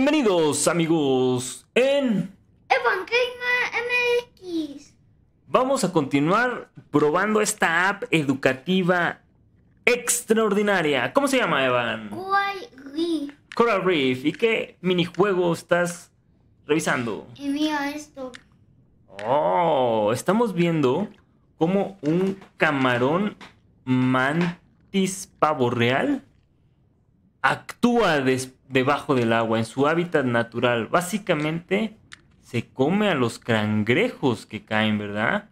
Bienvenidos amigos en MX. Vamos a continuar probando esta app educativa extraordinaria. ¿Cómo se llama, Evan? Coral Reef. Coral Reef. ¿Y qué minijuego estás revisando? Y mira esto. Oh, estamos viendo cómo un camarón mantis pavo real actúa debajo del agua, en su hábitat natural. Básicamente se come a los cangrejos que caen, ¿verdad?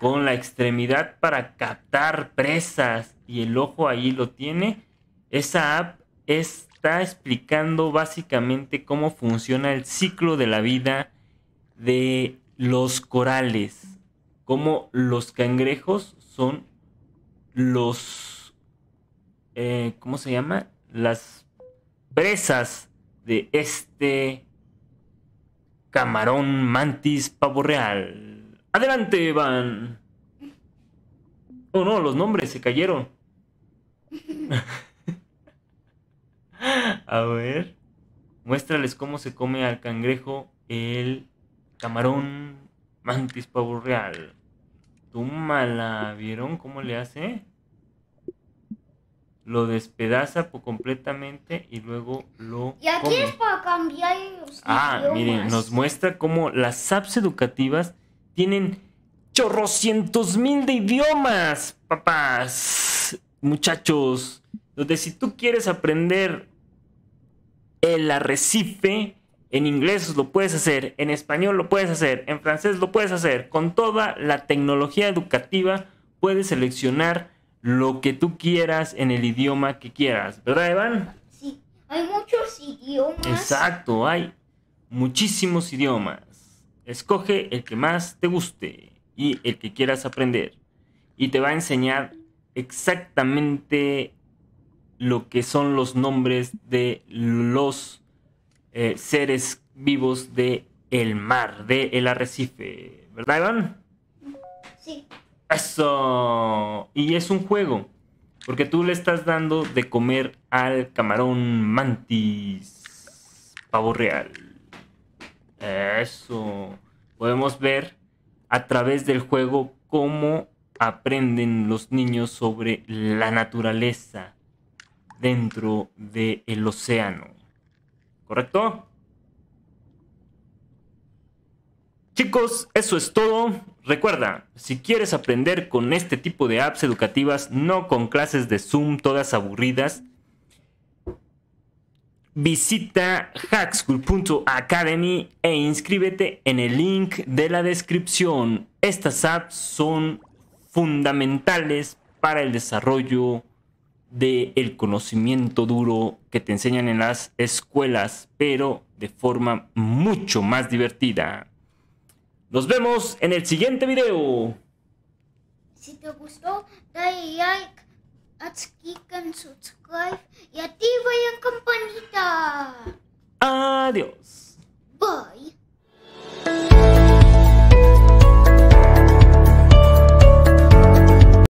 Con la extremidad para captar presas y el ojo ahí lo tiene. Esa app está explicando básicamente cómo funciona el ciclo de la vida de los corales, cómo los cangrejos son los, eh, ¿cómo se llama? las presas de este camarón mantis pavo real. Adelante, Van. Oh no, los nombres se cayeron. A ver. Muéstrales cómo se come al cangrejo el camarón mantis pavo real. Tú mala, ¿vieron cómo le hace? lo despedaza completamente y luego lo. Y aquí es para cambiar Ah, miren, nos muestra cómo las apps educativas tienen chorrocientos mil de idiomas, papás, muchachos. Donde si tú quieres aprender el arrecife, en inglés lo puedes hacer, en español lo puedes hacer, en francés lo puedes hacer. Con toda la tecnología educativa puedes seleccionar lo que tú quieras en el idioma que quieras, ¿verdad, Iván? Sí, hay muchos idiomas. Exacto, hay muchísimos idiomas. Escoge el que más te guste y el que quieras aprender. Y te va a enseñar exactamente lo que son los nombres de los eh, seres vivos de el mar, de el arrecife. ¿Verdad, Iván? Sí. Eso. Y es un juego. Porque tú le estás dando de comer al camarón mantis. Pavo real. Eso. Podemos ver a través del juego cómo aprenden los niños sobre la naturaleza dentro del El océano. ¿Correcto? Chicos, eso es todo. Recuerda, si quieres aprender con este tipo de apps educativas, no con clases de Zoom todas aburridas, visita hackschool.academy e inscríbete en el link de la descripción. Estas apps son fundamentales para el desarrollo del conocimiento duro que te enseñan en las escuelas, pero de forma mucho más divertida. Nos vemos en el siguiente video. Si te gustó, dale like, haz clic en subscribe y activa la campanita. Adiós.